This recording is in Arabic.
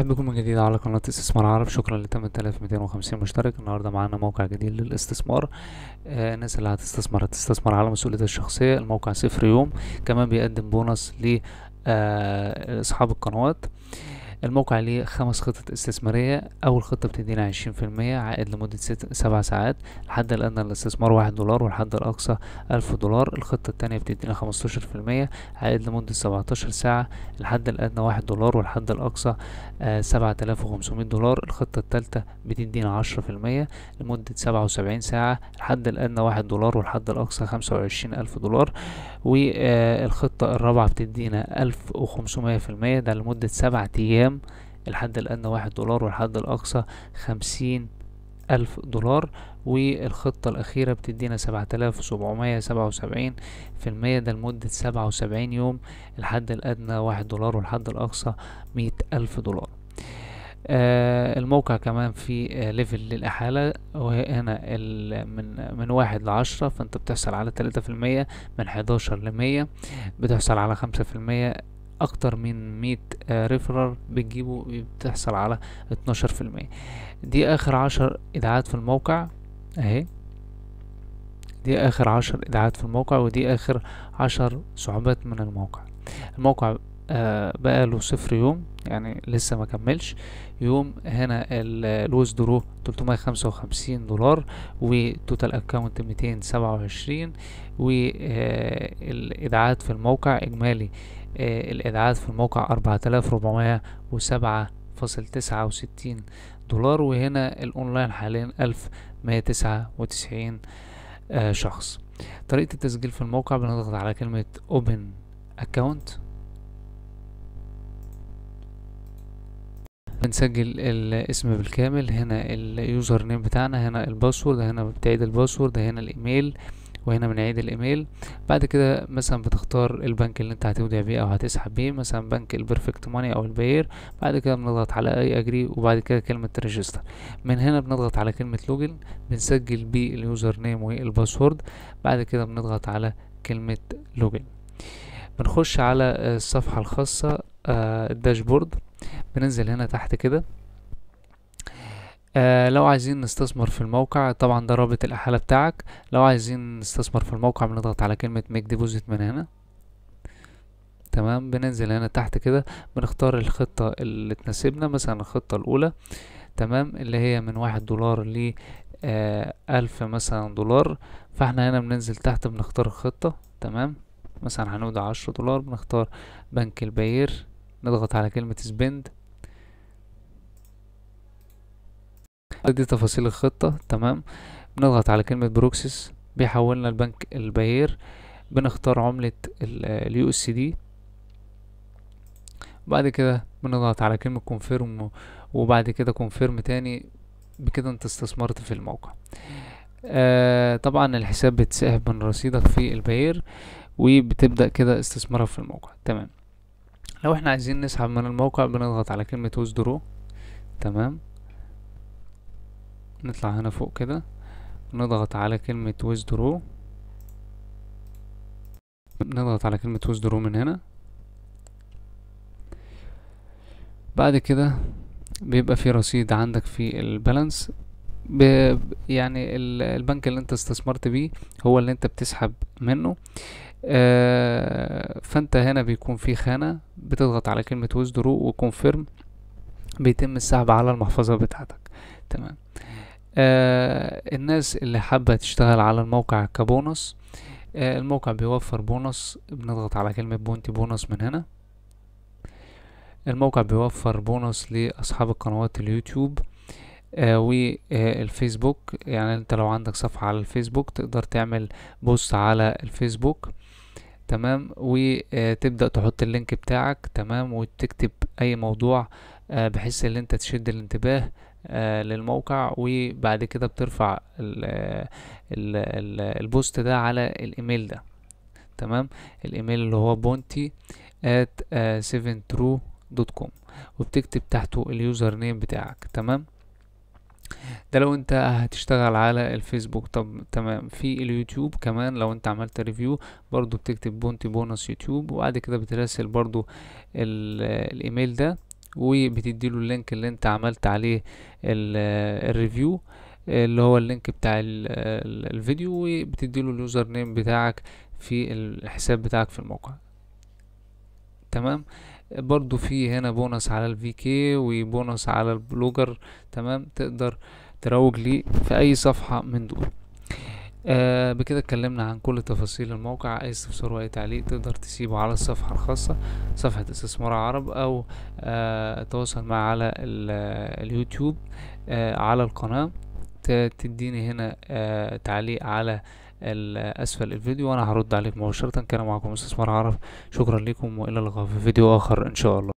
مرحبا بكم من جديد على قناة استثمار عرب شكرا ل 8250 مشترك النهاردة معانا موقع جديد للاستثمار آه الناس اللي هتستثمر هتستثمر على مسؤوليتها الشخصية الموقع صفر يوم كمان بيقدم بونص لأصحاب آه القنوات آه الموقع ليه خمس خطط استثمارية أول خطة بتدينا عشرين في المية عائد لمدة ست سبع ساعات الحد الأدنى للاستثمار واحد دولار والحد الأقصى ألف دولار الخطة التانية بتدينا خمستاشر في المية عائد لمدة سبعتاشر ساعة الحد الأدنى واحد دولار والحد الأقصى آه، سبعة آلاف وخمسمية دولار الخطة التالتة بتدينا عشرة في المية لمدة سبعة وسبعين ساعة الحد الأدنى واحد دولار والحد الأقصى خمسة وعشرين ألف دولار والخطة آه، الرابعة بتدينا ألف وخمسمية في المية ده لمدة سبعة أيام كام الحد الأدنى واحد دولار والحد الأقصى خمسين ألف دولار والخطة الأخيرة بتدينا سبعة آلاف سبعمية سبعة وسبعين في المية ده لمدة سبعة وسبعين يوم الحد الأدنى واحد دولار والحد الأقصى مية ألف دولار آه الموقع كمان في آه ليفل للإحالة وهنا من من واحد لعشرة فأنت بتحصل على تلاتة في المية من حداشر لمية بتحصل على خمسة في المية اكتر من 100 ريفرر آه، بتجيبه بتحصل على 12% دي اخر 10 ادعاءات في الموقع اهي دي اخر 10 ادعاءات في الموقع ودي اخر 10 صعوبات من الموقع الموقع آه، بقى له صفر يوم يعني لسه ما كملش يوم هنا الوز درو 355 دولار وتوتال اكونت 227 والادعاءات في الموقع اجمالي آه، الإدعاءات في الموقع 4407.69 دولار وهنا الأونلاين حاليا 1199 آه، شخص طريقة التسجيل في الموقع بنضغط على كلمة Open Account بنسجل الاسم بالكامل هنا اليوزر نيم بتاعنا هنا الباسورد هنا بتعيد الباسورد هنا الايميل وهنا بنعيد الايميل بعد كده مثلا بتختار البنك اللي انت هتودع بيه او هتسحب بيه مثلا بنك البرفكت ماني او البير بعد كده بنضغط على اي اجري وبعد كده كلمه ريجستر من هنا بنضغط على كلمه لوجن بنسجل بيه اليوزر نيم والباسورد بعد كده بنضغط على كلمه لوجن بنخش على الصفحه الخاصه آه، الداشبورد بننزل هنا تحت كده آه لو عايزين نستثمر في الموقع طبعا ده رابط الأحالة بتاعك لو عايزين نستثمر في الموقع بنضغط على كلمة ميك ديبوزيت من هنا تمام بننزل هنا تحت كده بنختار الخطة اللي تناسبنا مثلا الخطة الأولى تمام اللي هي من واحد دولار ل آه ألف مثلا دولار فاحنا هنا بننزل تحت بنختار الخطة تمام مثلا هنودي عشرة دولار بنختار بنك البير نضغط على كلمة سبند دي تفاصيل الخطة تمام بنضغط على كلمة بروكسس بيحولنا البنك الباير بنختار عملة اليو اس دي بعد كده بنضغط على كلمة كونفيرم وبعد كده كونفيرم تاني بكده انت استثمرت في الموقع آه طبعا الحساب بيتسحب من رصيدك في الباير وبتبدأ كده استثمارك في الموقع تمام لو احنا عايزين نسحب من الموقع بنضغط على كلمة ويزدرو تمام نطلع هنا فوق كده نضغط على كلمة withdraw نضغط على كلمة withdraw من هنا بعد كده بيبقى في رصيد عندك في البالانس يعني البنك اللي انت استثمرت بيه هو اللي انت بتسحب منه آه فانت هنا بيكون في خانة بتضغط على كلمة withdraw وكونفيرم بيتم السحب على المحفظة بتاعتك تمام آه، الناس اللي حابة تشتغل على الموقع كبونص آه، الموقع بيوفر بونص بنضغط على كلمة بونتي بونص من هنا الموقع بيوفر بونص لأصحاب القنوات اليوتيوب آه، و والفيسبوك يعني انت لو عندك صفحة على الفيسبوك تقدر تعمل بوست على الفيسبوك تمام وتبدأ تحط اللينك بتاعك تمام وتكتب اي موضوع بحيث ان انت تشد الانتباه آه، للموقع وبعد كده بترفع آه، البوست ده على الايميل ده تمام الايميل اللي هو بونتي at 7true.com آه، وبتكتب تحته اليوزر نيم بتاعك تمام ده لو انت هتشتغل على الفيسبوك طب تمام في اليوتيوب كمان لو انت عملت ريفيو برضو بتكتب بونتي بونص يوتيوب وبعد كده بترسل برضو الايميل ده له اللينك اللي انت عملت عليه آه، الريفيو اللي هو اللينك بتاع آه، الفيديو له اليوزر نيم بتاعك في الحساب بتاعك في الموقع تمام برضو في هنا بونص على الفي كي وبونص على البلوجر تمام تقدر تروج ليه في اي صفحة من دول آه بكده اتكلمنا عن كل تفاصيل الموقع اي استفسار واي تعليق تقدر تسيبه على الصفحة الخاصة صفحة استثمار عرب او آه تواصل معي على آه، اليوتيوب آه على القناة تديني هنا آه تعليق على آه، اسفل الفيديو وانا هرد عليك مباشرة كان معكم استثمار عرب شكرا لكم والى اللقاء في فيديو اخر ان شاء الله